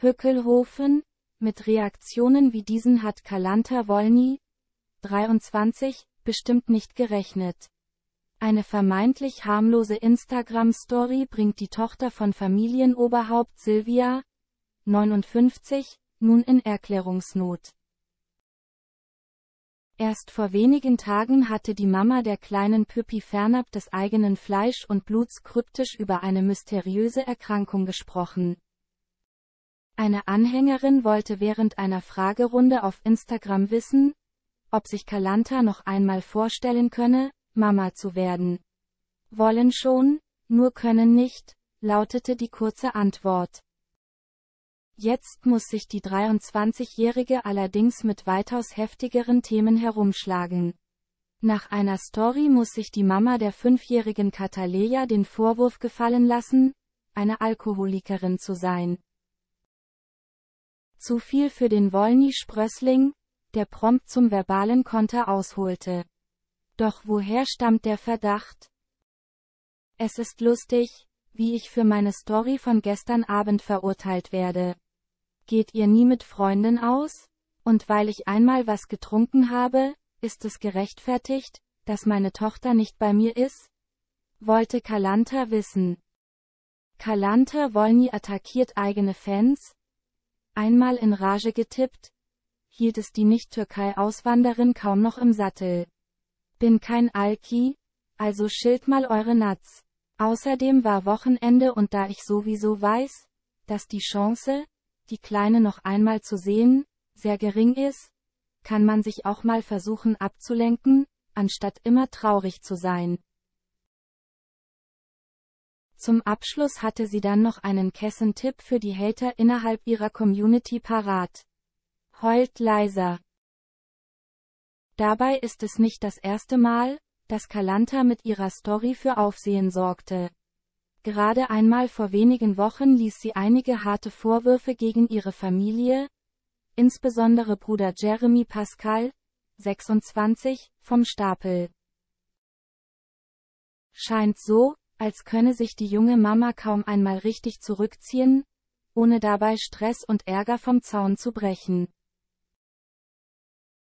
Hückelhofen, mit Reaktionen wie diesen hat Kalanta Wolny, 23, bestimmt nicht gerechnet. Eine vermeintlich harmlose Instagram-Story bringt die Tochter von Familienoberhaupt Silvia, 59, nun in Erklärungsnot. Erst vor wenigen Tagen hatte die Mama der kleinen Püppi fernab des eigenen Fleisch und Bluts kryptisch über eine mysteriöse Erkrankung gesprochen. Eine Anhängerin wollte während einer Fragerunde auf Instagram wissen, ob sich Kalanta noch einmal vorstellen könne, Mama zu werden. Wollen schon, nur können nicht, lautete die kurze Antwort. Jetzt muss sich die 23-Jährige allerdings mit weitaus heftigeren Themen herumschlagen. Nach einer Story muss sich die Mama der fünfjährigen Kataleja den Vorwurf gefallen lassen, eine Alkoholikerin zu sein. Zu viel für den Wollny-Sprössling, der prompt zum verbalen Konter ausholte. Doch woher stammt der Verdacht? Es ist lustig, wie ich für meine Story von gestern Abend verurteilt werde. Geht ihr nie mit Freunden aus? Und weil ich einmal was getrunken habe, ist es gerechtfertigt, dass meine Tochter nicht bei mir ist? Wollte Kalanta wissen. Kalanta Wolny attackiert eigene Fans, einmal in Rage getippt, hielt es die Nicht-Türkei-Auswanderin kaum noch im Sattel. Bin kein Alki, also schilt mal eure Nats. Außerdem war Wochenende und da ich sowieso weiß, dass die Chance, die Kleine noch einmal zu sehen, sehr gering ist, kann man sich auch mal versuchen abzulenken, anstatt immer traurig zu sein. Zum Abschluss hatte sie dann noch einen Kessentipp für die Hater innerhalb ihrer Community parat. Heult leiser. Dabei ist es nicht das erste Mal, dass Kalanta mit ihrer Story für Aufsehen sorgte. Gerade einmal vor wenigen Wochen ließ sie einige harte Vorwürfe gegen ihre Familie, insbesondere Bruder Jeremy Pascal, 26, vom Stapel. Scheint so, als könne sich die junge Mama kaum einmal richtig zurückziehen, ohne dabei Stress und Ärger vom Zaun zu brechen.